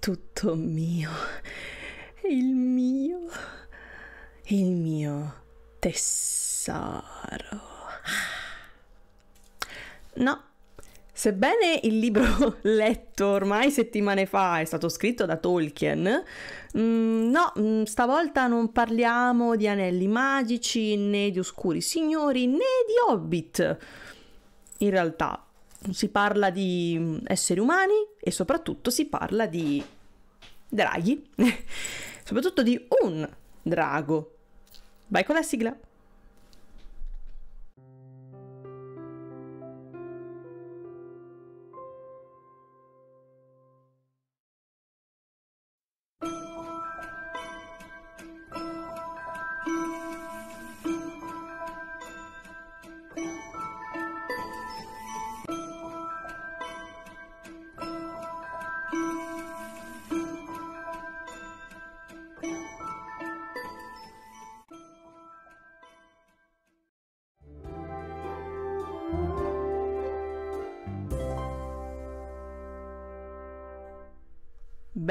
tutto mio, il mio, il mio tessaro. No, sebbene il libro letto ormai settimane fa è stato scritto da Tolkien, mm, no, mm, stavolta non parliamo di anelli magici, né di oscuri signori, né di hobbit. In realtà si parla di esseri umani e soprattutto si parla di draghi, soprattutto di un drago. Vai con la sigla.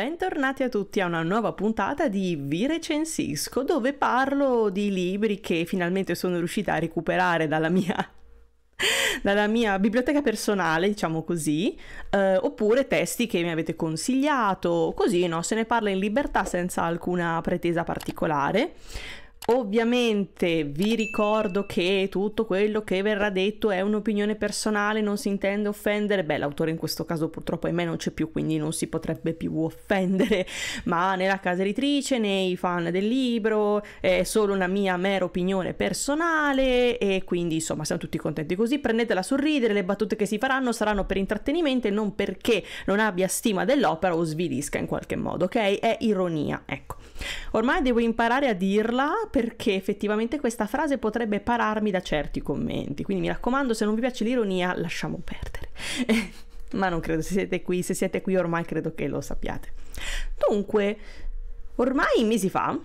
bentornati a tutti a una nuova puntata di Vi recensisco dove parlo di libri che finalmente sono riuscita a recuperare dalla mia dalla mia biblioteca personale, diciamo così, eh, oppure testi che mi avete consigliato, così no? se ne parla in libertà senza alcuna pretesa particolare. Ovviamente vi ricordo che tutto quello che verrà detto è un'opinione personale, non si intende offendere. Beh, l'autore in questo caso purtroppo ahimè non c'è più, quindi non si potrebbe più offendere, ma né la casa editrice né i fan del libro, è solo una mia mera opinione personale e quindi insomma siamo tutti contenti così. Prendetela a sorridere, le battute che si faranno saranno per intrattenimento e non perché non abbia stima dell'opera o svilisca in qualche modo, ok? È ironia, ecco. Ormai devo imparare a dirla perché effettivamente questa frase potrebbe pararmi da certi commenti, quindi mi raccomando se non vi piace l'ironia lasciamo perdere. Ma non credo se siete qui, se siete qui ormai credo che lo sappiate. Dunque, ormai mesi fa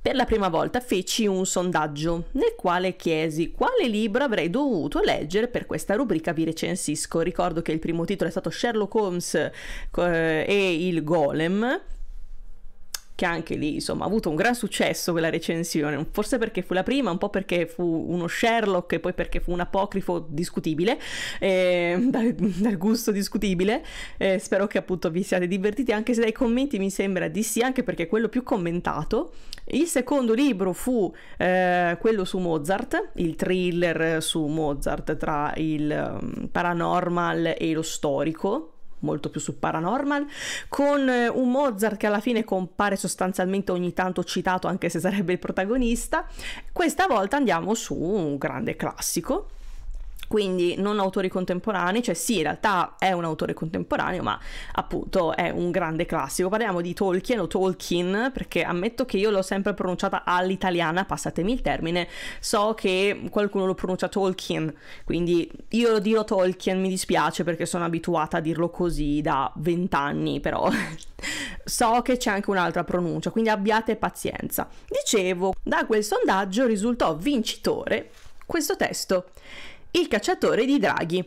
per la prima volta feci un sondaggio nel quale chiesi quale libro avrei dovuto leggere per questa rubrica vi recensisco. Ricordo che il primo titolo è stato Sherlock Holmes e il Golem che anche lì insomma ha avuto un gran successo quella recensione, forse perché fu la prima, un po' perché fu uno Sherlock e poi perché fu un apocrifo discutibile, eh, dal, dal, gusto discutibile, eh, spero che appunto vi siate divertiti anche se dai commenti mi sembra di sì, anche perché è quello più commentato. Il secondo libro fu eh, quello su Mozart, il thriller su Mozart tra il um, paranormal e lo storico, molto più su Paranormal, con eh, un Mozart che alla fine compare sostanzialmente ogni tanto citato anche se sarebbe il protagonista. Questa volta andiamo su un grande classico quindi non autori contemporanei, cioè sì, in realtà è un autore contemporaneo, ma appunto è un grande classico. Parliamo di Tolkien o Tolkien, perché ammetto che io l'ho sempre pronunciata all'italiana, passatemi il termine, so che qualcuno lo pronuncia Tolkien, quindi io lo dirò Tolkien, mi dispiace perché sono abituata a dirlo così da vent'anni, però so che c'è anche un'altra pronuncia, quindi abbiate pazienza. Dicevo, da quel sondaggio risultò vincitore questo testo il cacciatore di draghi.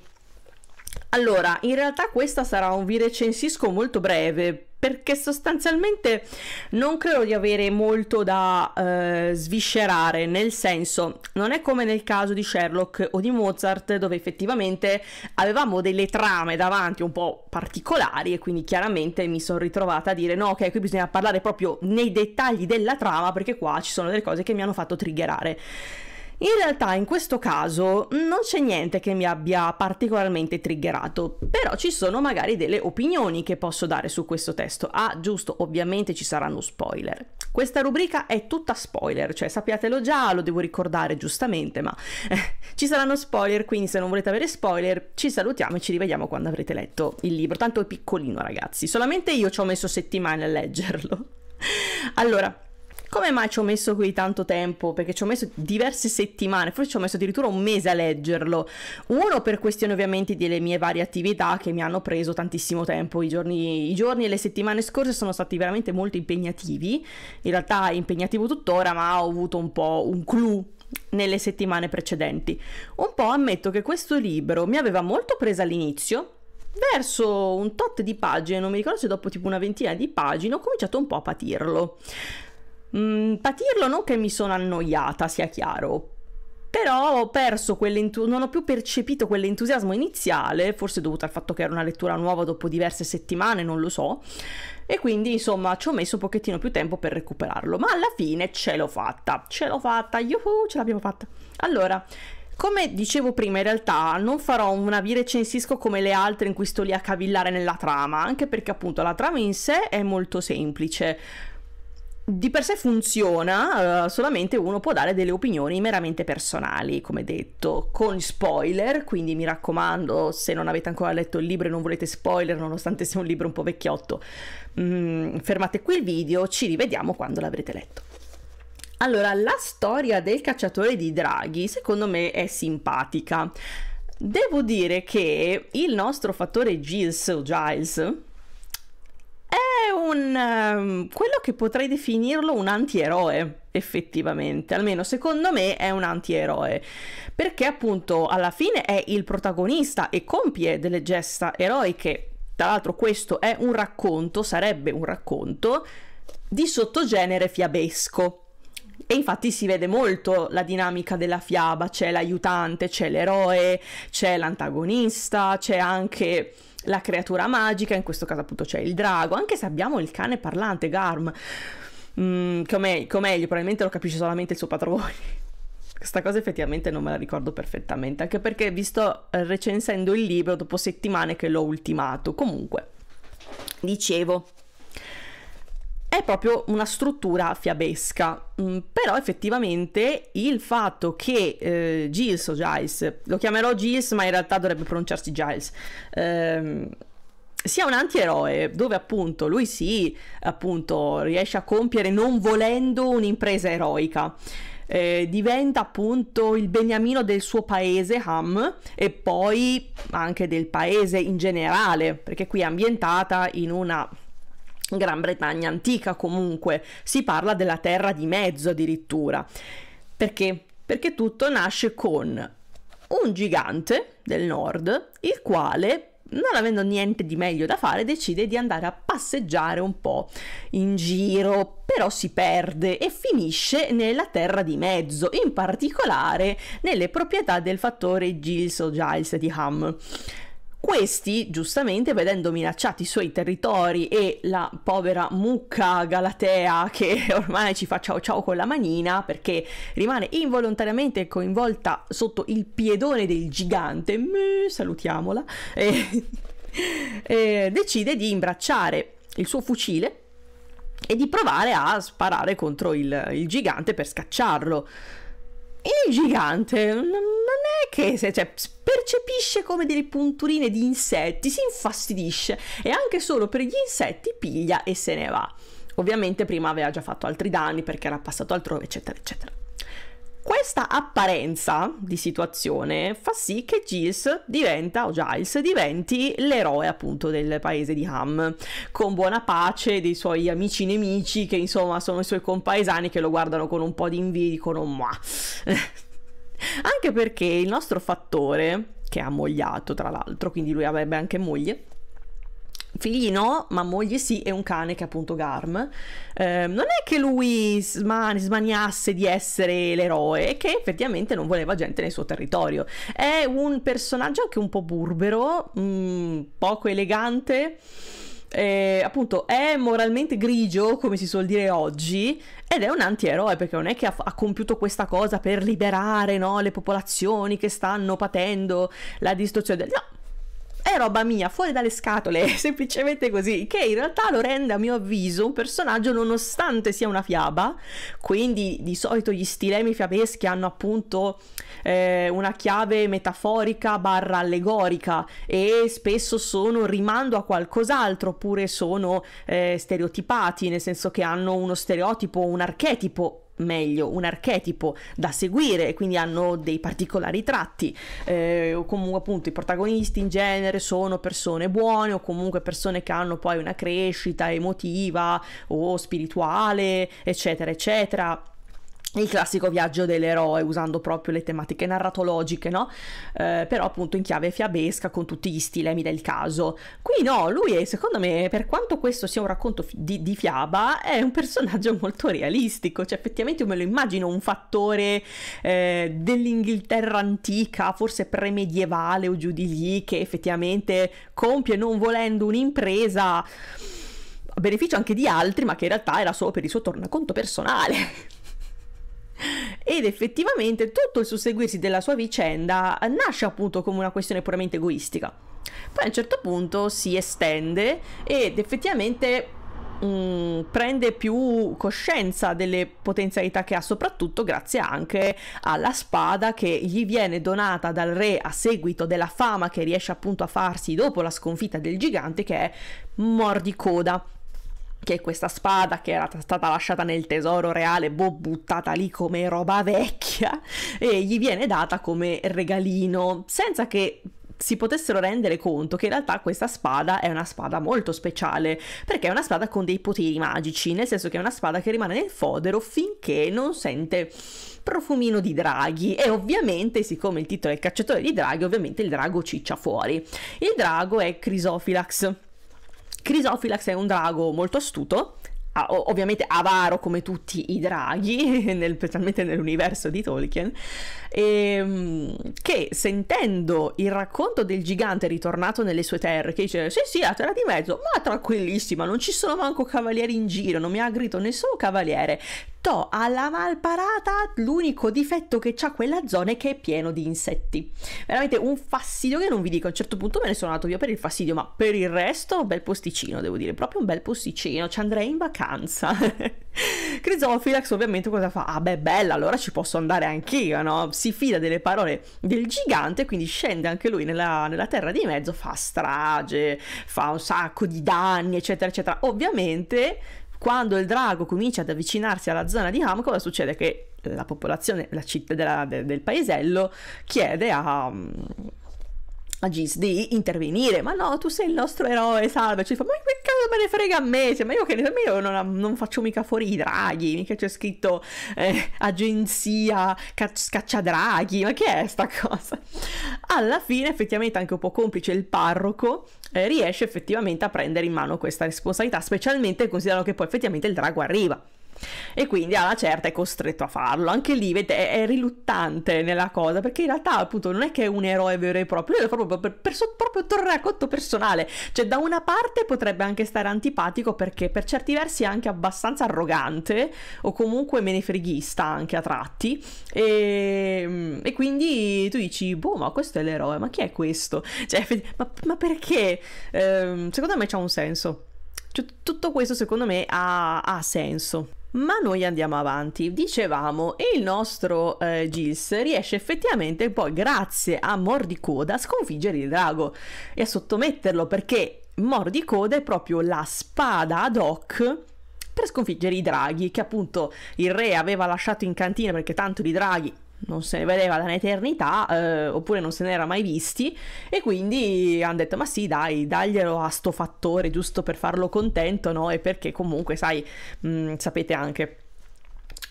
Allora, in realtà questa sarà un vi recensisco molto breve perché sostanzialmente non credo di avere molto da eh, sviscerare, nel senso non è come nel caso di Sherlock o di Mozart dove effettivamente avevamo delle trame davanti un po' particolari e quindi chiaramente mi sono ritrovata a dire no ok qui bisogna parlare proprio nei dettagli della trama perché qua ci sono delle cose che mi hanno fatto triggerare. In realtà in questo caso non c'è niente che mi abbia particolarmente triggerato, però ci sono magari delle opinioni che posso dare su questo testo. Ah, giusto, ovviamente ci saranno spoiler. Questa rubrica è tutta spoiler, cioè sappiatelo già, lo devo ricordare giustamente, ma eh, ci saranno spoiler, quindi se non volete avere spoiler ci salutiamo e ci rivediamo quando avrete letto il libro. Tanto è piccolino ragazzi, solamente io ci ho messo settimane a leggerlo. allora, come mai ci ho messo così tanto tempo? Perché ci ho messo diverse settimane, forse ci ho messo addirittura un mese a leggerlo. Uno per questioni ovviamente delle mie varie attività che mi hanno preso tantissimo tempo. I giorni, i giorni e le settimane scorse sono stati veramente molto impegnativi. In realtà impegnativo tuttora, ma ho avuto un po' un clou nelle settimane precedenti. Un po' ammetto che questo libro mi aveva molto presa all'inizio, verso un tot di pagine, non mi ricordo se dopo tipo una ventina di pagine, ho cominciato un po' a patirlo mh, mm, patirlo non che mi sono annoiata, sia chiaro, però ho perso quell'entusiasmo, non ho più percepito quell'entusiasmo iniziale, forse dovuto al fatto che era una lettura nuova dopo diverse settimane, non lo so, e quindi insomma ci ho messo un pochettino più tempo per recuperarlo, ma alla fine ce l'ho fatta, ce l'ho fatta, yuhu, ce l'abbiamo fatta. Allora, come dicevo prima, in realtà non farò una vi recensisco come le altre in cui sto lì a cavillare nella trama, anche perché appunto la trama in sé è molto semplice di per sé funziona, uh, solamente uno può dare delle opinioni meramente personali, come detto, con spoiler, quindi mi raccomando, se non avete ancora letto il libro e non volete spoiler, nonostante sia un libro un po' vecchiotto, mh, mm, fermate qui il video, ci rivediamo quando l'avrete letto. Allora, la storia del cacciatore di draghi, secondo me, è simpatica. Devo dire che il nostro fattore Giles o Giles, è un... Um, quello che potrei definirlo un antieroe, effettivamente, almeno secondo me è un antieroe, perché appunto alla fine è il protagonista e compie delle gesta eroiche. Tra l'altro questo è un racconto, sarebbe un racconto di sottogenere fiabesco. E infatti si vede molto la dinamica della fiaba, c'è l'aiutante, c'è l'eroe, c'è l'antagonista, c'è anche la creatura magica, in questo caso appunto c'è il drago, anche se abbiamo il cane parlante Garm, mm, che, meglio, probabilmente lo capisce solamente il suo padrone. Questa cosa effettivamente non me la ricordo perfettamente, anche perché vi sto eh, recensendo il libro dopo settimane che l'ho ultimato. Comunque, dicevo, è proprio una struttura fiabesca, mm, però effettivamente il fatto che eh, Giles o Giles, lo chiamerò Giles ma in realtà dovrebbe pronunciarsi Giles, ehm, sia un antieroe dove appunto lui sì, appunto riesce a compiere non volendo un'impresa eroica. Eh, diventa appunto il beniamino del suo paese Ham e poi anche del paese in generale, perché qui è ambientata in una Gran Bretagna antica comunque, si parla della terra di mezzo addirittura. Perché? Perché tutto nasce con un gigante del nord, il quale non avendo niente di meglio da fare, decide di andare a passeggiare un po' in giro, però si perde e finisce nella terra di mezzo, in particolare nelle proprietà del fattore Giles o Giles di Ham. Questi, giustamente, vedendo minacciati i suoi territori e la povera mucca Galatea che ormai ci fa ciao ciao con la manina perché rimane involontariamente coinvolta sotto il piedone del gigante, salutiamola, e, e decide di imbracciare il suo fucile e di provare a sparare contro il, il gigante per scacciarlo il gigante non è che se, cioè, percepisce come delle punturine di insetti, si infastidisce e anche solo per gli insetti piglia e se ne va. Ovviamente prima aveva già fatto altri danni perché era passato altrove, eccetera, eccetera. Questa apparenza di situazione fa sì che Giles diventa, o Giles diventi l'eroe appunto del paese di Ham, con buona pace dei suoi amici nemici che insomma sono i suoi compaesani che lo guardano con un po' di invidia e dicono ma... anche perché il nostro fattore, che ha ammogliato tra l'altro, quindi lui avrebbe anche moglie, figli no, ma moglie sì, e un cane che è appunto Garm. Eh, non è che lui sman- smaniasse di essere l'eroe, è che effettivamente non voleva gente nel suo territorio. È un personaggio anche un po' burbero, mh, mm, poco elegante. Eh, appunto è moralmente grigio come si suol dire oggi ed è un antieroe perché non è che ha, ha compiuto questa cosa per liberare no, le popolazioni che stanno patendo la distruzione del... no è roba mia, fuori dalle scatole, semplicemente così, che in realtà lo rende a mio avviso un personaggio nonostante sia una fiaba, quindi di solito gli stilemi fiabeschi hanno appunto eh, una chiave metaforica barra allegorica e spesso sono rimando a qualcos'altro oppure sono eh, stereotipati, nel senso che hanno uno stereotipo, un archetipo meglio un archetipo da seguire e quindi hanno dei particolari tratti eh, o comunque appunto i protagonisti in genere sono persone buone o comunque persone che hanno poi una crescita emotiva o spirituale eccetera eccetera il classico viaggio dell'eroe usando proprio le tematiche narratologiche, no? Eh, però appunto in chiave fiabesca con tutti gli stilemi del caso. Qui no, lui è, secondo me, per quanto questo sia un racconto di, di fiaba, è un personaggio molto realistico, cioè effettivamente io me lo immagino un fattore eh, dell'Inghilterra antica, forse premedievale o giù di lì, che effettivamente compie non volendo un'impresa a beneficio anche di altri, ma che in realtà era solo per il suo tornaconto personale. ed effettivamente tutto il susseguirsi della sua vicenda nasce appunto come una questione puramente egoistica. Poi a un certo punto si estende ed effettivamente Mm, prende più coscienza delle potenzialità che ha, soprattutto grazie anche alla spada che gli viene donata dal re a seguito della fama che riesce appunto a farsi dopo la sconfitta del gigante che è Mordicoda che è questa spada che era stata lasciata nel tesoro reale, boh, buttata lì come roba vecchia, e gli viene data come regalino, senza che si potessero rendere conto che in realtà questa spada è una spada molto speciale, perché è una spada con dei poteri magici, nel senso che è una spada che rimane nel fodero finché non sente profumino di draghi e ovviamente siccome il titolo è il cacciatore di draghi ovviamente il drago ciccia fuori il drago è Crisophilax Crisophylax è un drago molto astuto, ovviamente avaro come tutti i draghi, nel, specialmente nell'universo di Tolkien, e, ehm, che sentendo il racconto del gigante ritornato nelle sue terre, che dice, sì sì, la terra di mezzo, ma tranquillissima, non ci sono manco cavalieri in giro, non mi ha aggrito nessun cavaliere, To alla malparata l'unico difetto che ha quella zona è che è pieno di insetti. Veramente un fastidio che non vi dico, a un certo punto me ne sono andato via per il fastidio, ma per il resto un bel posticino, devo dire, proprio un bel posticino, ci andrei in vacanza. Crisofilax ovviamente cosa fa? Ah beh bella, allora ci posso andare anch'io, no? Si fida delle parole del gigante, quindi scende anche lui nella, nella terra di mezzo, fa strage, fa un sacco di danni, eccetera, eccetera. Ovviamente quando il drago comincia ad avvicinarsi alla zona di Ham, cosa succede? Che la popolazione la città della, de- del paesello chiede a, a Gis di intervenire. Ma no, tu sei il nostro eroe, salvaci. Fa, ma che cazzo me ne frega a me? Cioè, ma io, che, io non, non, faccio mica fuori i draghi, mica c'è scritto eh, agenzia cac- caccia draghi. Ma che è sta cosa? alla fine effettivamente anche un po' complice il parroco eh, riesce effettivamente a prendere in mano questa responsabilità, specialmente considerando che poi effettivamente il drago arriva e quindi alla certa è costretto a farlo. Anche lì vede, è, riluttante nella cosa perché in realtà appunto non è che è un eroe vero e proprio, lui è proprio per, per, per proprio tornaconto personale, cioè da una parte potrebbe anche stare antipatico perché per certi versi è anche abbastanza arrogante o comunque menefreghista anche a tratti e, mm, e quindi tu dici boh ma questo è l'eroe, ma chi è questo? Cioè, ma, ma perché? Ehm, secondo me c'ha un senso. Cioè, tutto questo secondo me ha, ha senso. Ma noi andiamo avanti, dicevamo, e il nostro eh, Gils riesce effettivamente poi, grazie a Mordicoda, a sconfiggere il drago e a sottometterlo perché Mordicoda è proprio la spada ad hoc per sconfiggere i draghi che appunto il re aveva lasciato in cantina perché tanto di draghi non se ne vedeva da un'eternità, eh, oppure non se ne era mai visti, e quindi hanno detto: Ma sì, dai, daglielo a sto fattore giusto per farlo contento, no? E perché comunque, sai, mh, sapete anche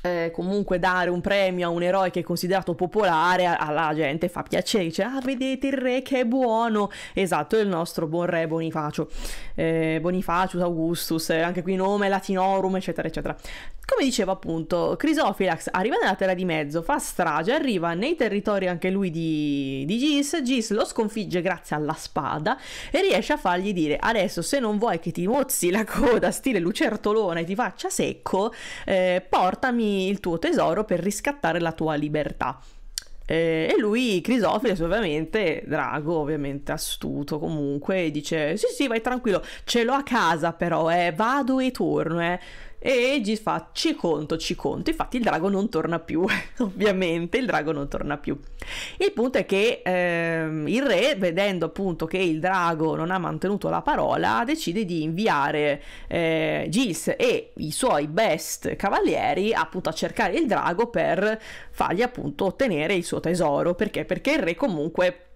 eh, comunque dare un premio a un eroe che è considerato popolare alla gente fa piacere, dice ah vedete il re che è buono, esatto è il nostro buon re Bonifacio, eh, Bonifacius Augustus, eh, anche qui nome latinorum eccetera eccetera. Come dicevo appunto, Crisofilax arriva nella Terra di Mezzo, fa strage, arriva nei territori anche lui di, di Gis, Gis lo sconfigge grazie alla spada e riesce a fargli dire adesso se non vuoi che ti mozzi la coda stile lucertolone e ti faccia secco, eh, portami il tuo tesoro per riscattare la tua libertà. Eh, e lui, Crisofiles, ovviamente, drago, ovviamente astuto comunque, dice: Sì, sì, vai tranquillo, ce l'ho a casa però, eh, vado e torno, eh. E Egi fa ci conto, ci conto, infatti il drago non torna più, ovviamente il drago non torna più. Il punto è che ehm, il re, vedendo appunto che il drago non ha mantenuto la parola, decide di inviare eh, Gilles e i suoi best cavalieri appunto a cercare il drago per fargli appunto ottenere il suo tesoro, perché? Perché il re comunque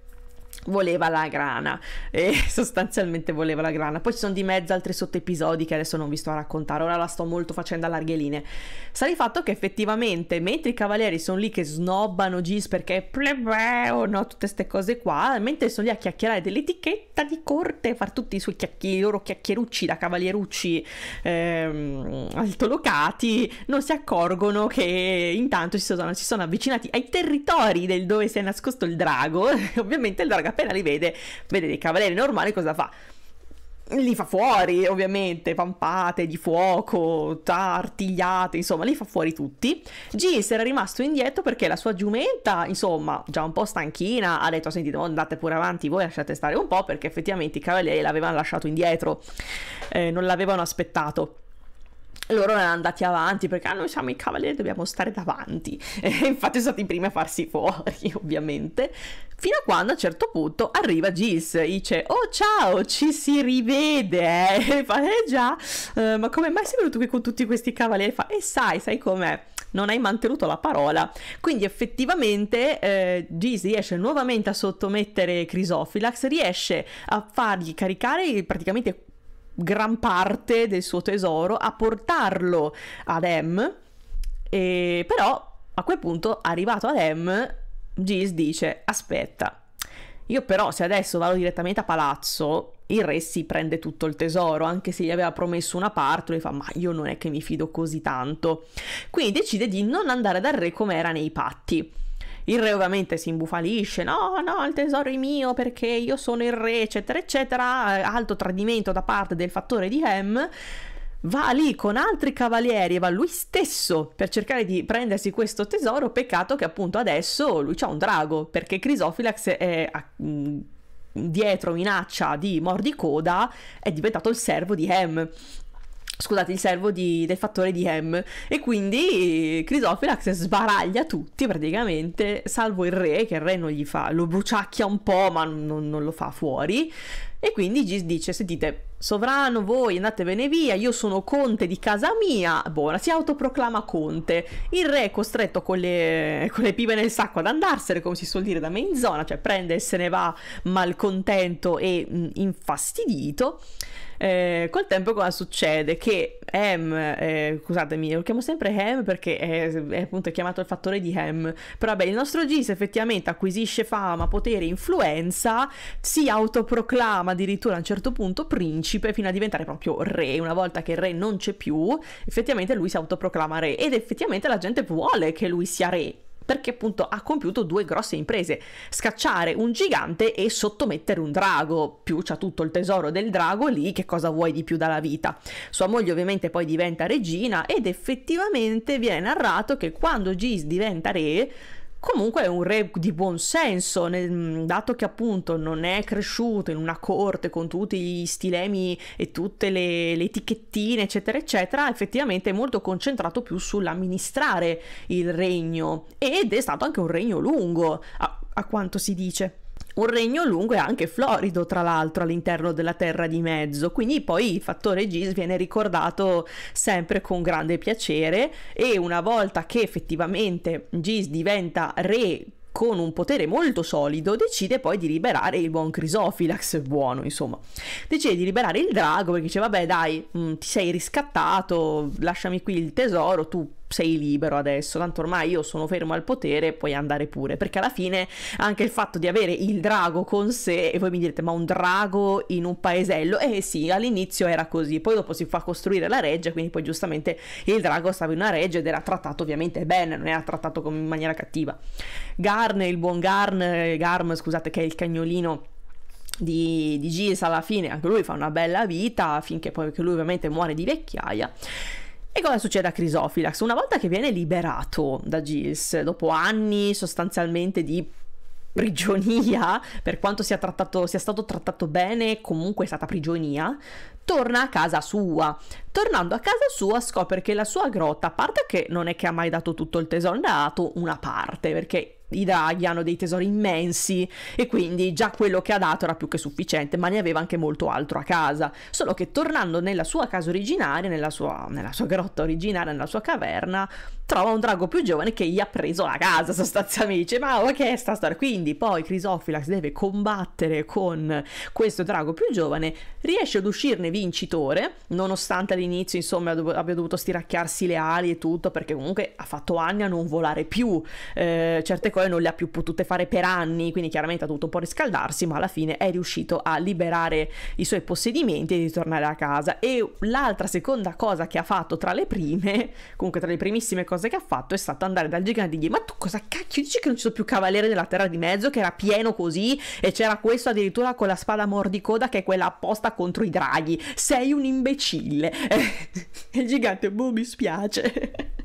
voleva la grana e sostanzialmente voleva la grana poi ci sono di mezzo altri sotto episodi che adesso non vi sto a raccontare ora la sto molto facendo a larghe linee sta di fatto che effettivamente mentre i cavalieri sono lì che snobbano Gis perché è plebeo no tutte queste cose qua mentre sono lì a chiacchierare dell'etichetta di corte far tutti i suoi chiacchi- i loro chiacchierucci da cavalierucci ehm, altolocati non si accorgono che intanto si sono, si sono avvicinati ai territori del dove si è nascosto il drago ovviamente il drago ha appena li vede, vede dei cavalieri normali, cosa fa? Li fa fuori, ovviamente, pampate di fuoco, artigliate, insomma, li fa fuori tutti. Gis era rimasto indietro perché la sua giumenta, insomma, già un po' stanchina, ha detto, sentite, andate pure avanti voi, lasciate stare un po', perché effettivamente i cavalieri l'avevano lasciato indietro, eh, non l'avevano aspettato loro erano andati avanti perché ah, noi siamo i cavalieri dobbiamo stare davanti e infatti sono stati i primi a farsi fuori ovviamente fino a quando a un certo punto arriva Gis e dice oh ciao ci si rivede eh? e fa eh già eh, ma come mai sei venuto qui con tutti questi cavalieri e fa e eh, sai sai com'è non hai mantenuto la parola quindi effettivamente eh, Gis riesce nuovamente a sottomettere Crisofilax riesce a fargli caricare praticamente gran parte del suo tesoro a portarlo ad Em. E però a quel punto, arrivato ad Em, Gis dice: Aspetta, io però se adesso vado direttamente a palazzo, il re si prende tutto il tesoro, anche se gli aveva promesso una parte, lui fa ma io non è che mi fido così tanto. Quindi decide di non andare dal re come era nei patti. Il re ovviamente si imbufalisce, no, no, il tesoro è mio perché io sono il re, eccetera, eccetera, eh, alto tradimento da parte del fattore di Ham, va lì con altri cavalieri e va lui stesso per cercare di prendersi questo tesoro. Peccato che appunto adesso lui c'ha un drago perché Crisofilax è dietro minaccia di mordicoda è diventato il servo di Ham scusate, il servo di, del fattore di Hem. E quindi eh, Crisofilax sbaraglia tutti praticamente, salvo il re, che il re non gli fa, lo bruciacchia un po', ma non, non lo fa fuori. E quindi Gis dice, sentite, sovrano, voi andatevene via, io sono conte di casa mia. Buona, si autoproclama conte. Il re è costretto con le, con le pipe nel sacco ad andarsene, come si suol dire da me in zona, cioè prende e se ne va malcontento e mh, mm, infastidito. Eh, col tempo cosa succede? Che Ham, eh, scusatemi, lo chiamo sempre Ham perché è, è, appunto chiamato il fattore di Ham, però vabbè, il nostro Gis effettivamente acquisisce fama, potere, influenza, si autoproclama addirittura a un certo punto principe fino a diventare proprio re, una volta che il re non c'è più, effettivamente lui si autoproclama re ed effettivamente la gente vuole che lui sia re, perché appunto ha compiuto due grosse imprese, scacciare un gigante e sottomettere un drago, più c'ha tutto il tesoro del drago lì, che cosa vuoi di più dalla vita? Sua moglie ovviamente poi diventa regina ed effettivamente viene narrato che quando Gis diventa re comunque è un re di buon senso, nel, mm, dato che appunto non è cresciuto in una corte con tutti gli stilemi e tutte le, le etichettine, eccetera, eccetera, effettivamente è molto concentrato più sull'amministrare il regno ed è stato anche un regno lungo, a, a quanto si dice un regno lungo e anche florido, tra l'altro, all'interno della Terra di Mezzo. Quindi poi il fattore Gis viene ricordato sempre con grande piacere e una volta che effettivamente Gis diventa re con un potere molto solido, decide poi di liberare il buon Crisofilax, buono insomma. Decide di liberare il drago perché dice vabbè dai, mh, mm, ti sei riscattato, lasciami qui il tesoro, tu sei libero adesso, tanto ormai io sono fermo al potere, puoi andare pure, perché alla fine anche il fatto di avere il drago con sé, e voi mi direte ma un drago in un paesello, eh sì, all'inizio era così, poi dopo si fa costruire la regge, quindi poi giustamente il drago stava in una regge ed era trattato ovviamente bene, non era trattato in maniera cattiva. Garn, il buon Garn, Garm scusate che è il cagnolino di, di Gis alla fine, anche lui fa una bella vita, finché poi che lui ovviamente muore di vecchiaia. E cosa succede a Crisophilax? Una volta che viene liberato da Gilles, dopo anni sostanzialmente di prigionia, per quanto sia, trattato, sia, stato trattato bene, comunque è stata prigionia, torna a casa sua. Tornando a casa sua scopre che la sua grotta, a parte che non è che ha mai dato tutto il tesoro, ha dato una parte, perché i draghi hanno dei tesori immensi e quindi già quello che ha dato era più che sufficiente, ma ne aveva anche molto altro a casa. Solo che tornando nella sua casa originaria, nella sua, nella sua grotta originaria, nella sua caverna, trova un drago più giovane che gli ha preso la casa sostanzialmente dice ma ok sta storia quindi poi Crisofilax deve combattere con questo drago più giovane riesce ad uscirne vincitore nonostante all'inizio insomma abbia dovuto stiracchiarsi le ali e tutto perché comunque ha fatto anni a non volare più eh, certe cose non le ha più potute fare per anni quindi chiaramente ha dovuto un po' riscaldarsi ma alla fine è riuscito a liberare i suoi possedimenti e ritornare a casa e l'altra seconda cosa che ha fatto tra le prime comunque tra le primissime cose cosa che ha fatto è stato andare dal gigante e dirgli: Ma tu cosa cacchio dici che non ci sono più cavalieri della terra di mezzo? Che era pieno così e c'era questo addirittura con la spada mordicoda che è quella apposta contro i draghi. Sei un imbecille. E il gigante, boh, mi spiace.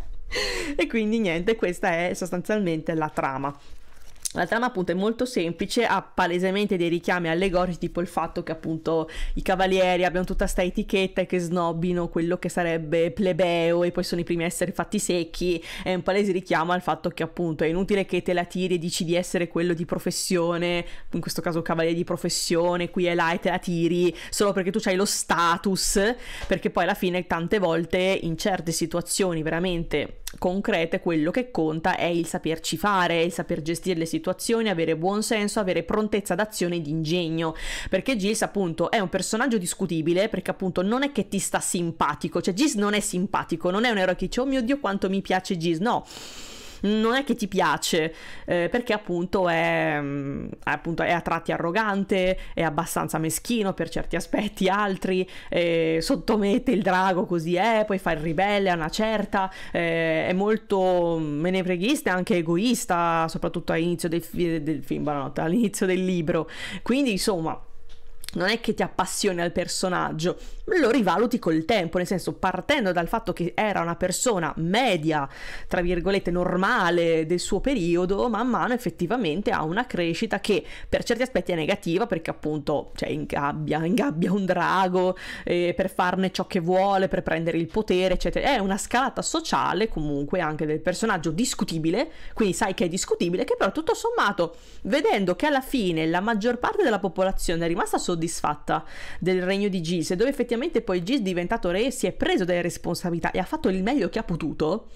E quindi niente, questa è sostanzialmente la trama. La trama appunto è molto semplice, ha palesemente dei richiami allegorici, tipo il fatto che appunto i cavalieri abbiano tutta questa etichetta e che snobbino quello che sarebbe plebeo e poi sono i primi a essere fatti secchi, è un palese richiamo al fatto che appunto è inutile che te la tiri e dici di essere quello di professione, in questo caso cavaliere di professione, qui è là e te la tiri, solo perché tu hai lo status, perché poi alla fine tante volte in certe situazioni veramente concrete quello che conta è il saperci fare, il saper gestire le situazioni, avere buon senso, avere prontezza d'azione e di ingegno, perché Gis appunto è un personaggio discutibile perché appunto non è che ti sta simpatico, cioè Gis non è simpatico, non è un eroe che dice oh mio dio quanto mi piace Gis, no non è che ti piace eh, perché appunto è, mm, appunto è, a tratti arrogante, è abbastanza meschino per certi aspetti, altri eh, sottomette il drago così è, eh, poi fa il ribelle a una certa, eh, è molto mm, menefreghista e anche egoista, soprattutto all'inizio del, del film, buonanotte, all'inizio del libro. Quindi insomma non è che ti appassioni al personaggio, lo rivaluti col tempo, nel senso partendo dal fatto che era una persona media, tra virgolette normale del suo periodo, man mano effettivamente ha una crescita che per certi aspetti è negativa perché appunto cioè, ingabbia, ingabbia un drago eh, per farne ciò che vuole, per prendere il potere, eccetera. È una scalata sociale comunque anche del personaggio discutibile, quindi sai che è discutibile, che però tutto sommato vedendo che alla fine la maggior parte della popolazione è rimasta soddisfatta del regno di Gise, dove effettivamente ovviamente poi Gis diventato re si è preso delle responsabilità e ha fatto il meglio che ha potuto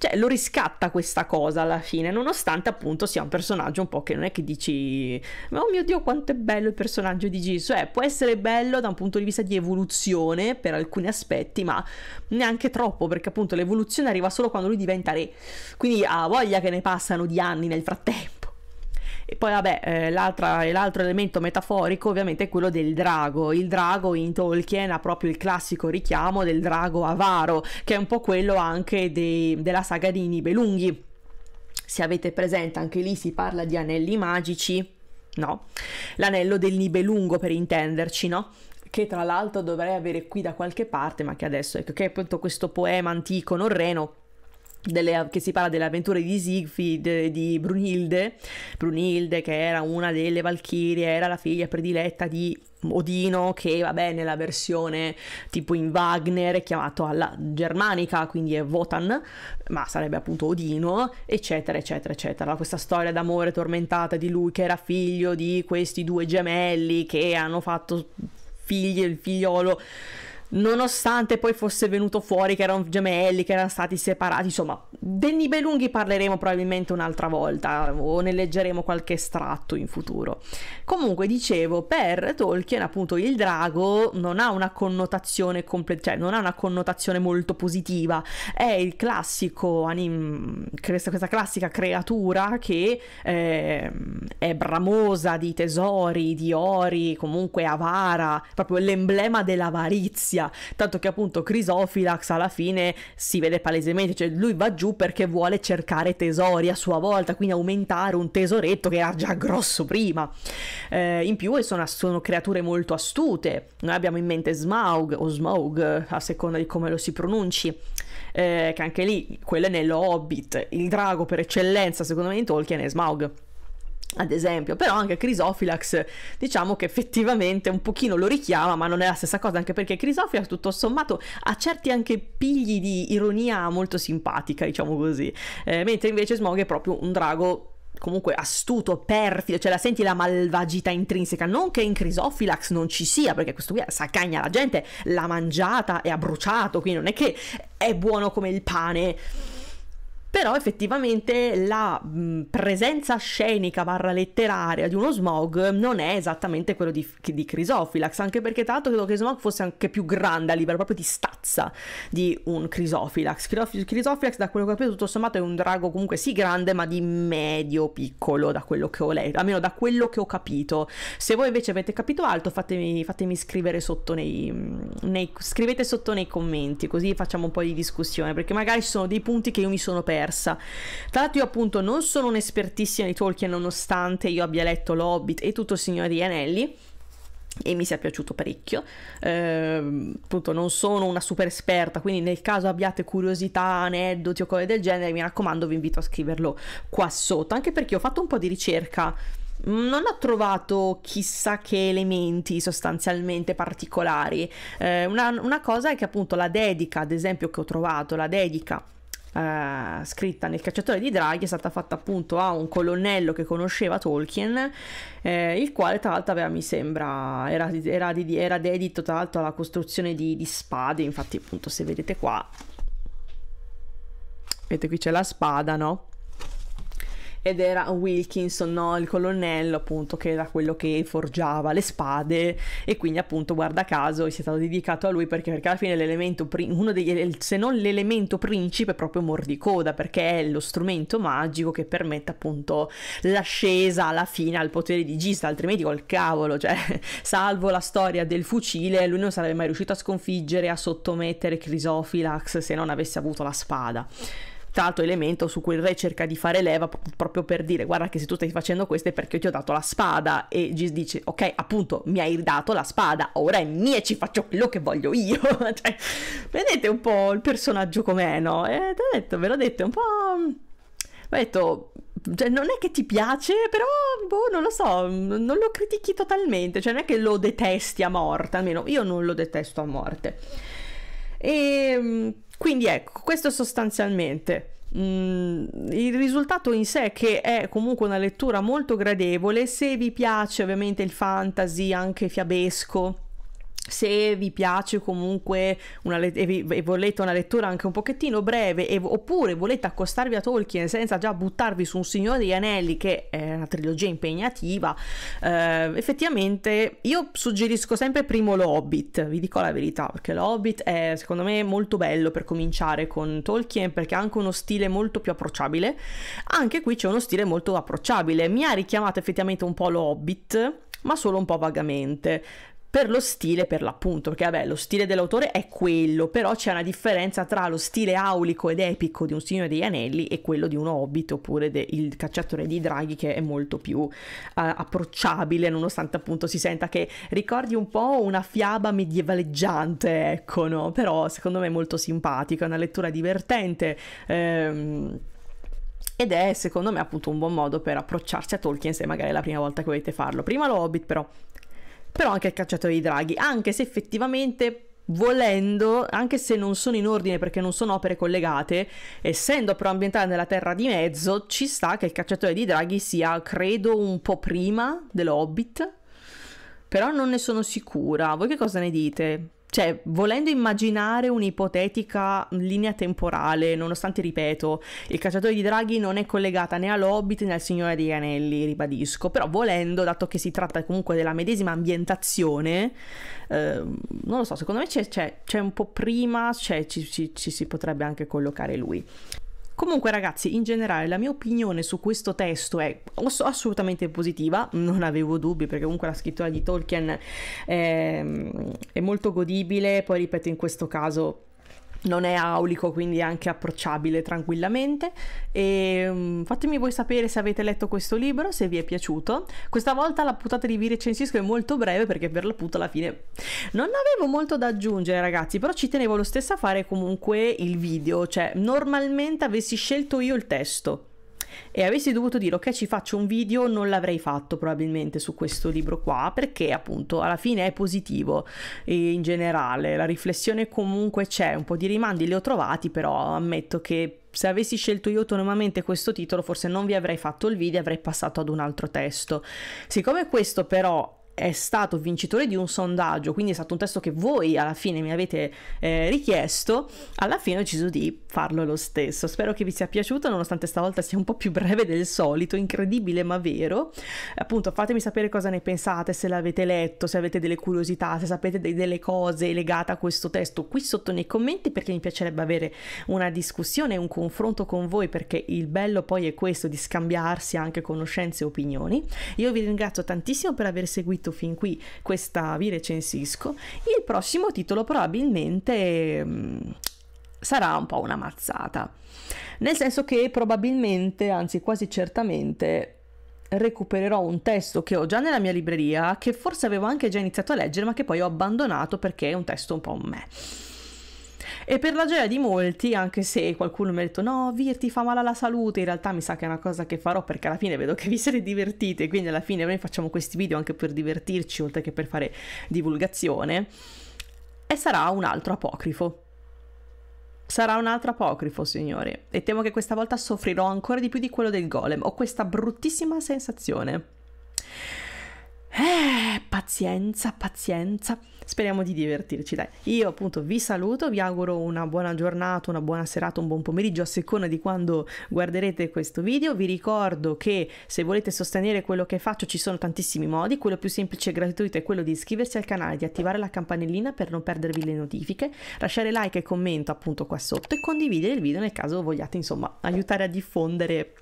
cioè lo riscatta questa cosa alla fine, nonostante appunto sia un personaggio un po' che non è che dici ma oh mio dio quanto è bello il personaggio di Gis. eh, può essere bello da un punto di vista di evoluzione per alcuni aspetti, ma neanche troppo perché appunto l'evoluzione arriva solo quando lui diventa re, quindi ha voglia che ne passano di anni nel frattempo e poi vabbè, eh, l'altro elemento metaforico ovviamente è quello del drago. Il drago in Tolkien ha proprio il classico richiamo del drago avaro, che è un po' quello anche dei, della saga di Nibelunghi. Se avete presente, anche lì si parla di anelli magici, no? L'anello del Nibelungo per intenderci, no? che tra l'altro dovrei avere qui da qualche parte, ma che adesso ecco, che è appunto questo poema antico norreno delle, che si parla delle avventure di Siegfried, di Brunhilde, Brunhilde che era una delle Valchirie, era la figlia prediletta di Odino che va bene nella versione tipo in Wagner è chiamato alla germanica quindi è Wotan ma sarebbe appunto Odino eccetera eccetera eccetera questa storia d'amore tormentata di lui che era figlio di questi due gemelli che hanno fatto figli e il figliolo nonostante poi fosse venuto fuori che erano gemelli, che erano stati separati, insomma, Danny Nibelunghi parleremo probabilmente un'altra volta o ne leggeremo qualche estratto in futuro. Comunque, dicevo, per Tolkien appunto il drago non ha una connotazione completa, cioè non ha una connotazione molto positiva, è il classico anim- questa classica creatura che eh, è bramosa di tesori, di ori, comunque avara, proprio l'emblema dell'avarizia inizia, tanto che appunto Crisofilax alla fine si vede palesemente, cioè lui va giù perché vuole cercare tesori a sua volta, quindi aumentare un tesoretto che era già grosso prima. Eh, in più sono, sono, creature molto astute, noi abbiamo in mente Smaug o Smaug a seconda di come lo si pronunci, eh, che anche lì quello è nello Hobbit, il drago per eccellenza secondo me in Tolkien è Smaug ad esempio, però anche Chrysophylax diciamo che effettivamente un pochino lo richiama, ma non è la stessa cosa, anche perché Chrysophylax tutto sommato ha certi anche pigli di ironia molto simpatica, diciamo così, eh, mentre invece Smog è proprio un drago comunque astuto, perfido, cioè la senti la malvagità intrinseca, non che in Chrysophylax non ci sia, perché questo qui saccagna la gente, l'ha mangiata e ha bruciato, quindi non è che è buono come il pane però effettivamente la mm, presenza scenica barra letteraria di uno smog non è esattamente quello di, di Crisophylax, anche perché tra l'altro credo che smog fosse anche più grande a livello proprio di stazza di un Crisophylax. Crisophylax, da quello che ho capito, tutto sommato è un drago comunque sì grande, ma di medio piccolo, da quello che ho letto, almeno da quello che ho capito. Se voi invece avete capito altro, fatemi, fatemi scrivere sotto nei, mm, nei, scrivete sotto nei commenti, così facciamo un po' di discussione, perché magari ci sono dei punti che io mi sono perso diversa. Tra l'altro io appunto non sono un'espertissima di Tolkien nonostante io abbia letto L'Hobbit e tutto il Signore degli Anelli, e mi sia piaciuto parecchio. Eh, appunto, non sono una super esperta, quindi nel caso abbiate curiosità, aneddoti o cose del genere, mi raccomando, vi invito a scriverlo qua sotto, anche perché ho fatto un po' di ricerca. Non ho trovato chissà che elementi sostanzialmente particolari. Eh, una, una cosa è che appunto la dedica, ad esempio, che ho trovato, la dedica eh, scritta nel cacciatore di draghi è stata fatta appunto a un colonnello che conosceva Tolkien, eh, il quale tra l'altro aveva, mi sembra, era, era, era dedito tra l'altro alla costruzione di, di spade, infatti appunto se vedete qua, vedete qui c'è la spada, no? ed era Wilkinson, no? il colonnello appunto che era quello che forgiava le spade e quindi appunto guarda caso si è stato dedicato a lui perché, perché alla fine l'elemento, uno degli, se non l'elemento principe è proprio mordicoda perché è lo strumento magico che permette appunto l'ascesa alla fine al potere di Gista, altrimenti col cavolo, cioè salvo la storia del fucile lui non sarebbe mai riuscito a sconfiggere, a sottomettere Crisofilax se non avesse avuto la spada dettato elemento su cui il re cerca di fare leva proprio per dire guarda che se tu stai facendo questo è perché io ti ho dato la spada e Gis dice ok appunto mi hai dato la spada ora è mia e ci faccio quello che voglio io cioè, vedete un po' il personaggio com'è no? Eh, e detto, ve l'ho detto un po' mm, ho detto cioè, non è che ti piace, però boh, non lo so, non lo critichi totalmente, cioè non è che lo detesti a morte, almeno io non lo detesto a morte. E ehm, quindi ecco, questo è sostanzialmente. Mm, il risultato in sé che è comunque una lettura molto gradevole se vi piace ovviamente il fantasy anche fiabesco se vi piace comunque let- e, vi- e, volete una lettura anche un pochettino breve v- oppure volete accostarvi a Tolkien senza già buttarvi su un Signore degli Anelli che è una trilogia impegnativa eh, effettivamente io suggerisco sempre primo l'Hobbit vi dico la verità perché l'Hobbit è secondo me molto bello per cominciare con Tolkien perché ha anche uno stile molto più approcciabile anche qui c'è uno stile molto approcciabile mi ha richiamato effettivamente un po' l'Hobbit ma solo un po' vagamente per lo stile per l'appunto, perché vabbè lo stile dell'autore è quello, però c'è una differenza tra lo stile aulico ed epico di un Signore degli Anelli e quello di un Hobbit oppure de- il cacciatore di draghi che è molto più uh, approcciabile nonostante appunto si senta che ricordi un po' una fiaba medievaleggiante, ecco, no? però secondo me è molto simpatico, è una lettura divertente. Ehm, ed è secondo me appunto un buon modo per approcciarsi a Tolkien se magari è la prima volta che volete farlo. Prima lo Hobbit però però anche il cacciatore di draghi, anche se effettivamente volendo, anche se non sono in ordine perché non sono opere collegate, essendo però ambientate nella Terra di Mezzo, ci sta che il cacciatore di draghi sia, credo, un po' prima dell'Hobbit, però non ne sono sicura. Voi che cosa ne dite? cioè, volendo immaginare un'ipotetica linea temporale, nonostante, ripeto, il cacciatore di draghi non è collegata né all'Hobbit né al Signore degli Anelli, ribadisco, però volendo, dato che si tratta comunque della medesima ambientazione, eh, non lo so, secondo me c'è, c'è, c'è un po' prima, cioè, ci, ci, ci si potrebbe anche collocare lui. Comunque ragazzi, in generale la mia opinione su questo testo è assolutamente positiva, non avevo dubbi perché comunque la scrittura di Tolkien è, ehm, è molto godibile, poi ripeto in questo caso non è aulico, quindi è anche approcciabile tranquillamente. E, ehm, fatemi voi sapere se avete letto questo libro, se vi è piaciuto. Questa volta la puntata di Vi recensisco è molto breve perché per la puta alla fine non avevo molto da aggiungere, ragazzi, però ci tenevo lo stesso a fare comunque il video, cioè normalmente avessi scelto io il testo e avessi dovuto dire ok ci faccio un video non l'avrei fatto probabilmente su questo libro qua perché appunto alla fine è positivo e in generale la riflessione comunque c'è, un po' di rimandi li ho trovati però ammetto che se avessi scelto io autonomamente questo titolo forse non vi avrei fatto il video, avrei passato ad un altro testo. Siccome questo però è stato vincitore di un sondaggio, quindi è stato un testo che voi alla fine mi avete eh, richiesto, alla fine ho deciso di farlo lo stesso. Spero che vi sia piaciuto, nonostante stavolta sia un po' più breve del solito, incredibile ma vero. Appunto, fatemi sapere cosa ne pensate, se l'avete letto, se avete delle curiosità, se sapete de- delle cose legate a questo testo qui sotto nei commenti, perché mi piacerebbe avere una discussione, un confronto con voi, perché il bello poi è questo di scambiarsi anche conoscenze e opinioni. Io vi ringrazio tantissimo per aver seguito visto fin qui, questa vi recensisco. Il prossimo titolo probabilmente mh, mm, sarà un po' una mazzata. Nel senso che probabilmente, anzi quasi certamente, recupererò un testo che ho già nella mia libreria, che forse avevo anche già iniziato a leggere, ma che poi ho abbandonato perché è un testo un po' un me. E per la gioia di molti, anche se qualcuno mi ha detto no, Virti fa male alla salute, in realtà mi sa che è una cosa che farò perché alla fine vedo che vi siete divertite, quindi alla fine noi facciamo questi video anche per divertirci oltre che per fare divulgazione. E sarà un altro apocrifo. Sarà un altro apocrifo, signore, e temo che questa volta soffrirò ancora di più di quello del golem. Ho questa bruttissima sensazione. Eh, pazienza, pazienza speriamo di divertirci, dai. Io appunto vi saluto, vi auguro una buona giornata, una buona serata, un buon pomeriggio a seconda di quando guarderete questo video. Vi ricordo che se volete sostenere quello che faccio ci sono tantissimi modi, quello più semplice e gratuito è quello di iscriversi al canale, di attivare la campanellina per non perdervi le notifiche, lasciare like e commento appunto qua sotto e condividere il video nel caso vogliate insomma aiutare a diffondere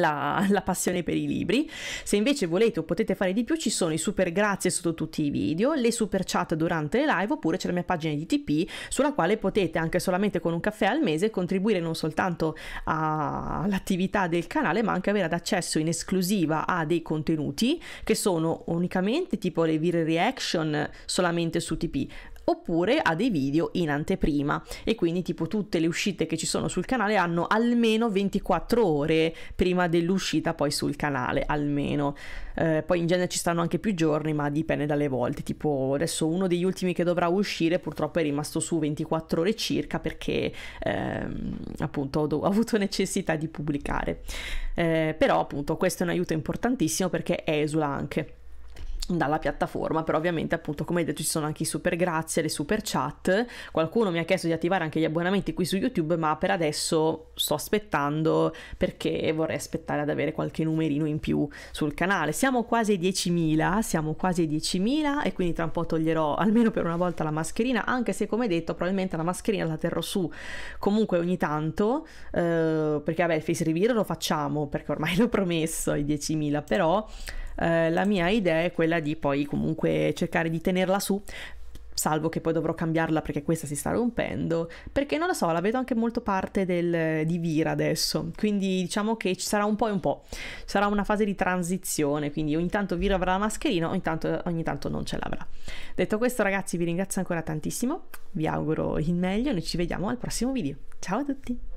la, la, passione per i libri. Se invece volete o potete fare di più, ci sono i super grazie sotto tutti i video, le super chat durante le live, oppure c'è la mia pagina di TP sulla quale potete anche solamente con un caffè al mese contribuire non soltanto all'attività del canale, ma anche avere accesso in esclusiva a dei contenuti che sono unicamente tipo le vire reaction solamente su TP oppure a dei video in anteprima e quindi tipo tutte le uscite che ci sono sul canale hanno almeno 24 ore prima dell'uscita poi sul canale almeno eh, poi in genere ci stanno anche più giorni ma dipende dalle volte tipo adesso uno degli ultimi che dovrà uscire purtroppo è rimasto su 24 ore circa perché ehm, appunto ho, do- ho, avuto necessità di pubblicare eh, però appunto questo è un aiuto importantissimo perché esula anche dalla piattaforma, però ovviamente appunto come detto ci sono anche i super grazie, le super chat, qualcuno mi ha chiesto di attivare anche gli abbonamenti qui su YouTube, ma per adesso sto aspettando perché vorrei aspettare ad avere qualche numerino in più sul canale. Siamo quasi ai 10.000, siamo quasi ai 10.000 e quindi tra un po' toglierò almeno per una volta la mascherina, anche se come detto probabilmente la mascherina la terrò su comunque ogni tanto, eh, perché vabbè il face reveal lo facciamo perché ormai l'ho promesso ai 10.000, però eh, la mia idea è quella di poi comunque cercare di tenerla su salvo che poi dovrò cambiarla perché questa si sta rompendo, perché non lo so, la vedo anche molto parte del, di Vira adesso, quindi diciamo che ci sarà un po' e un po', sarà una fase di transizione, quindi ogni tanto Vira avrà la mascherina, ogni tanto, ogni tanto non ce l'avrà. Detto questo ragazzi vi ringrazio ancora tantissimo, vi auguro il meglio, noi ci vediamo al prossimo video, ciao a tutti!